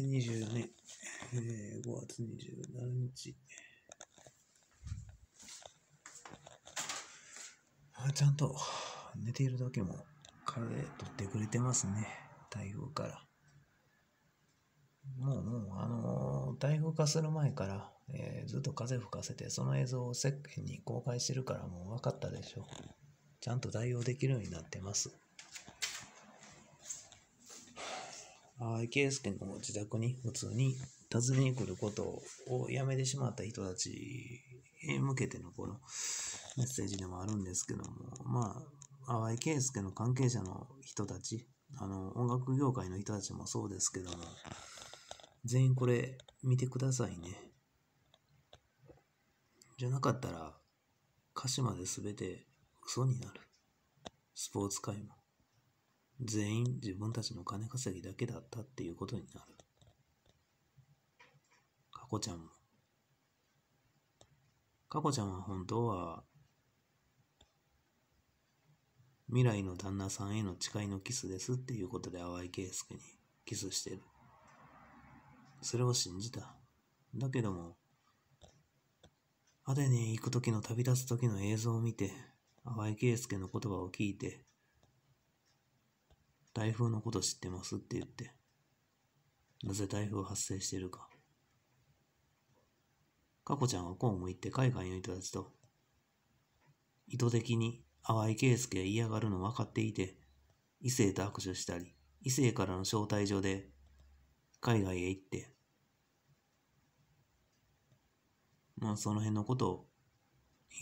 2020年、えー、5月27日。あちゃんと寝ている時も彼取ってくれてますね。台風から。もうもう、あのー、台風化する前から、えー、ずっと風吹かせて、その映像を世間に公開してるからもう分かったでしょう。ちゃんと代用できるようになってます。圭介の自宅に普通に訪ねに来ることをやめてしまった人たちへ向けてのこのメッセージでもあるんですけども、まあ、淡井圭介の関係者の人たち、あの、音楽業界の人たちもそうですけども、全員これ見てくださいね。じゃなかったら、歌詞まで全て嘘になる。スポーツ界も。全員自分たちの金稼ぎだけだったっていうことになる。かこちゃんも。かこちゃんは本当は、未来の旦那さんへの誓いのキスですっていうことで淡井圭介にキスしてる。それを信じた。だけども、アデネ行く時の旅立つ時の映像を見て、淡井圭介の言葉を聞いて、台風のこと知ってますって言って。なぜ台風発生しているか。かこちゃんはこうも言って海外の人たちと、意図的に淡井圭介が嫌がるの分かっていて、異性と握手したり、異性からの招待状で海外へ行って、まあその辺のことを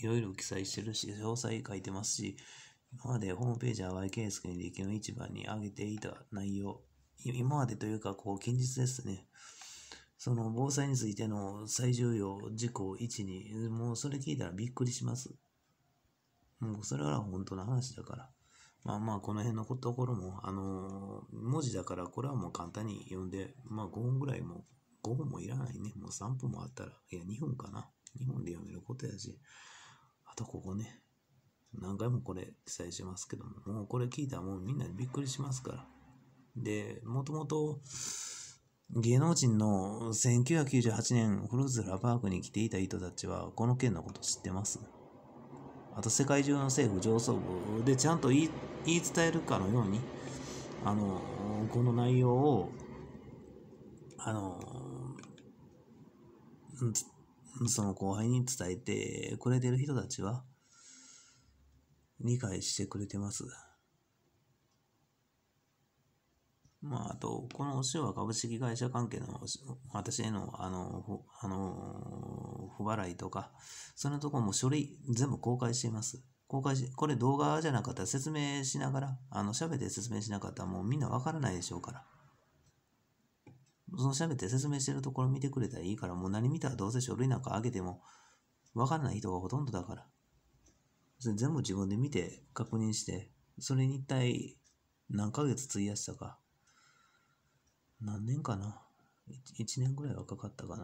いろいろ記載してるし、詳細書いてますし、今までホームページ淡井圭介にできの市場に上げていた内容、今までというか、こう、近日ですね。その防災についての最重要事項1に、もうそれ聞いたらびっくりします。もうそれは本当の話だから。まあまあ、この辺のところも、あのー、文字だからこれはもう簡単に読んで、まあ5分ぐらいも、5分もいらないね。もう3分もあったら、いや2分かな。2分で読めることやし。あとここね、何回もこれ記載しますけども、もうこれ聞いたらもうみんなびっくりしますから。で、もともと、芸能人の1998年、フルーズラパークに来ていた人たちは、この件のこと知ってますあと、世界中の政府上層部でちゃんと言い言い伝えるかのように、あの、この内容を、あの、その後輩に伝えてくれてる人たちは、理解してくれてます。まあ、あと、このお塩は株式会社関係の私への、あの、あの、不払いとか、そのところも書類全部公開しています。公開し、これ動画じゃなかったら説明しながら、あの、喋って説明しなかったらもうみんなわからないでしょうから。その喋って説明してるところ見てくれたらいいから、もう何見たらどうせ書類なんかあげても、わからない人がほとんどだから。全部自分で見て確認して、それに一体何ヶ月費やしたか。何年かな 1, 年ぐらいはかかったかな。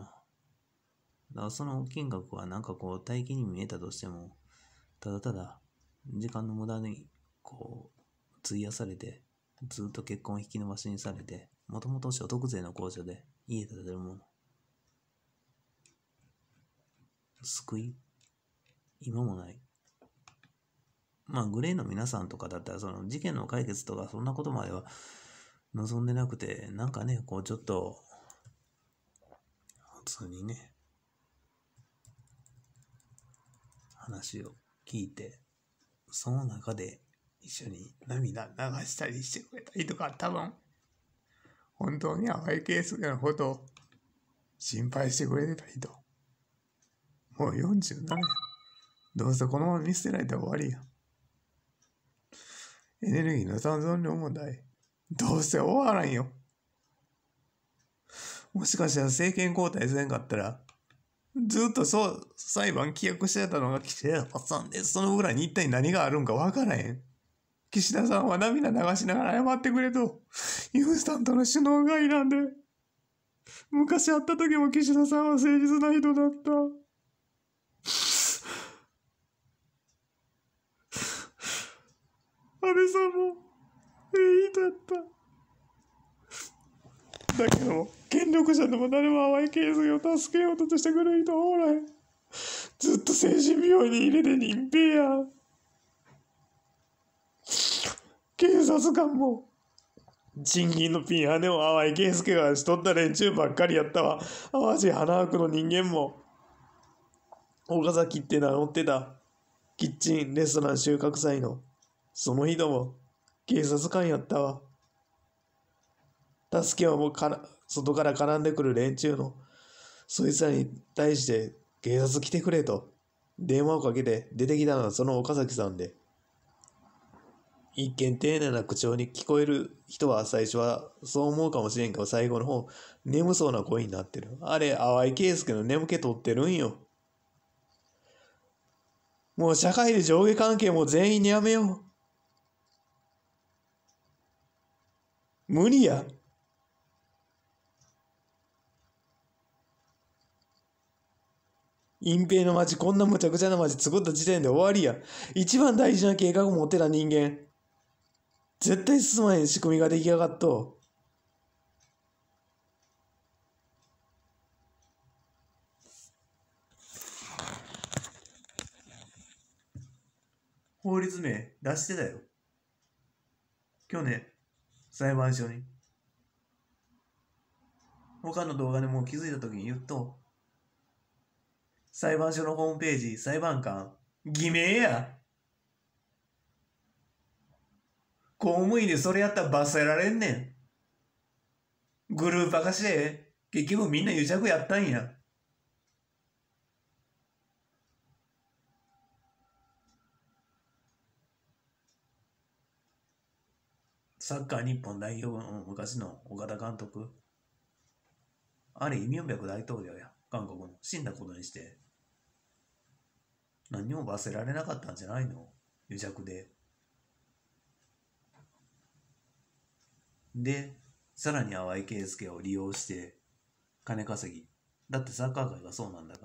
だからその金額はなんかこう大金に見えたとしても、ただただ時間の無駄にこう費やされて、ずっと結婚引き延ばしにされて、もともと所得税の控除で家建てるもの。救い今もない。まあ、グレーの皆さんとかだったら、その事件の解決とか、そんなことまでは望んでなくて、なんかね、こう、ちょっと、普通にね、話を聞いて、その中で一緒に涙流したりしてくれたりとか、多分、本当に淡いケースのことを心配してくれてたりと。もう47年。どうせこのまま見捨てないと終わりや。エネルギーの残存量問題。どうせ終わらんよ。もしかしたら政権交代せんかったら、ずっとそう裁判規約してたのが岸田さんで、その裏に一体何があるんかわからへん。岸田さんは涙流しながら謝ってくれと、ユースタンとの首脳会談で、昔会った時も岸田さんは誠実な人だった。さんもいいだっただけど権力者でも誰も淡いースを助けようとしてくる人おらへんずっと精神病院に入れて隠蔽や警察官も賃金のピンハネを淡い圭介がしとった連中ばっかりやったわ淡路花枠の人間も岡崎って名乗ってたキッチンレストラン収穫祭のその人も警察官やったわ。助けはもうから外から絡んでくる連中の、そいつらに対して警察来てくれと電話をかけて出てきたのはその岡崎さんで。一見丁寧な口調に聞こえる人は最初はそう思うかもしれんけど最後の方眠そうな声になってる。あれ、淡井圭介の眠気取ってるんよ。もう社会で上下関係も全員にやめよう。無理や。隠蔽の町、こんなむちゃくちゃな町作った時点で終わりや。一番大事な計画を持ってた人間。絶対進まへん仕組みが出来上がっと。法律名出してたよ。去年。裁判所に。他の動画でも気づいた時に言っと、裁判所のホームページ、裁判官、偽名や。公務員でそれやったら罰せられんねん。グループ化して、結局みんな癒着やったんや。サッカー日本代表の昔の岡田監督、あれ、イ・ミョンビョク大統領や、韓国の、死んだことにして、何も忘れられなかったんじゃないの癒着で。で、さらに淡井圭介を利用して、金稼ぎ。だってサッカー界がそうなんだから。